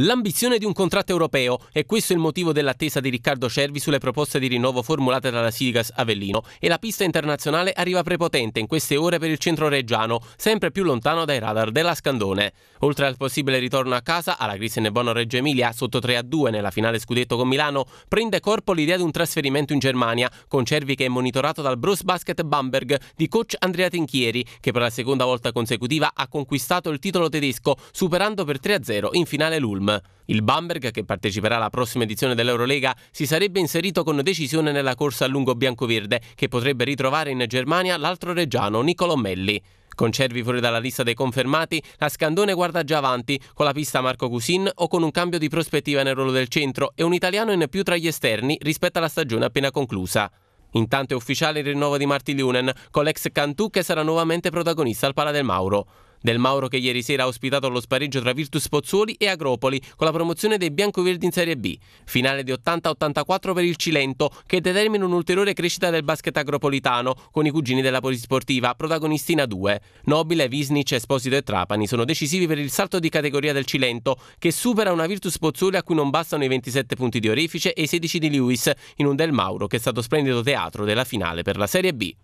L'ambizione di un contratto europeo è questo il motivo dell'attesa di Riccardo Cervi sulle proposte di rinnovo formulate dalla Sigas Avellino e la pista internazionale arriva prepotente in queste ore per il centro reggiano, sempre più lontano dai radar della Scandone. Oltre al possibile ritorno a casa alla Grisen Bono Reggio Emilia sotto 3-2 nella finale scudetto con Milano, prende corpo l'idea di un trasferimento in Germania, con Cervi che è monitorato dal Bruce Basket Bamberg di coach Andrea Tinchieri, che per la seconda volta consecutiva ha conquistato il titolo tedesco superando per 3-0 in finale l'Ulm. Il Bamberg, che parteciperà alla prossima edizione dell'Eurolega, si sarebbe inserito con decisione nella corsa a lungo biancoverde, che potrebbe ritrovare in Germania l'altro reggiano Niccolò Melli. Con Cervi fuori dalla lista dei confermati, la Scandone guarda già avanti, con la pista Marco Cusin o con un cambio di prospettiva nel ruolo del centro e un italiano in più tra gli esterni rispetto alla stagione appena conclusa. Intanto è ufficiale il rinnovo di Marti Lunen, con l'ex Cantù che sarà nuovamente protagonista al Pala del Mauro. Del Mauro che ieri sera ha ospitato lo spareggio tra Virtus Pozzuoli e Agropoli con la promozione dei biancoverdi in Serie B. Finale di 80-84 per il Cilento che determina un'ulteriore crescita del basket agropolitano con i cugini della Polisportiva, protagonisti protagonistina 2. Nobile, Visnic, Esposito e Trapani sono decisivi per il salto di categoria del Cilento che supera una Virtus Pozzuoli a cui non bastano i 27 punti di Orefice e i 16 di Lewis in un Del Mauro che è stato splendido teatro della finale per la Serie B.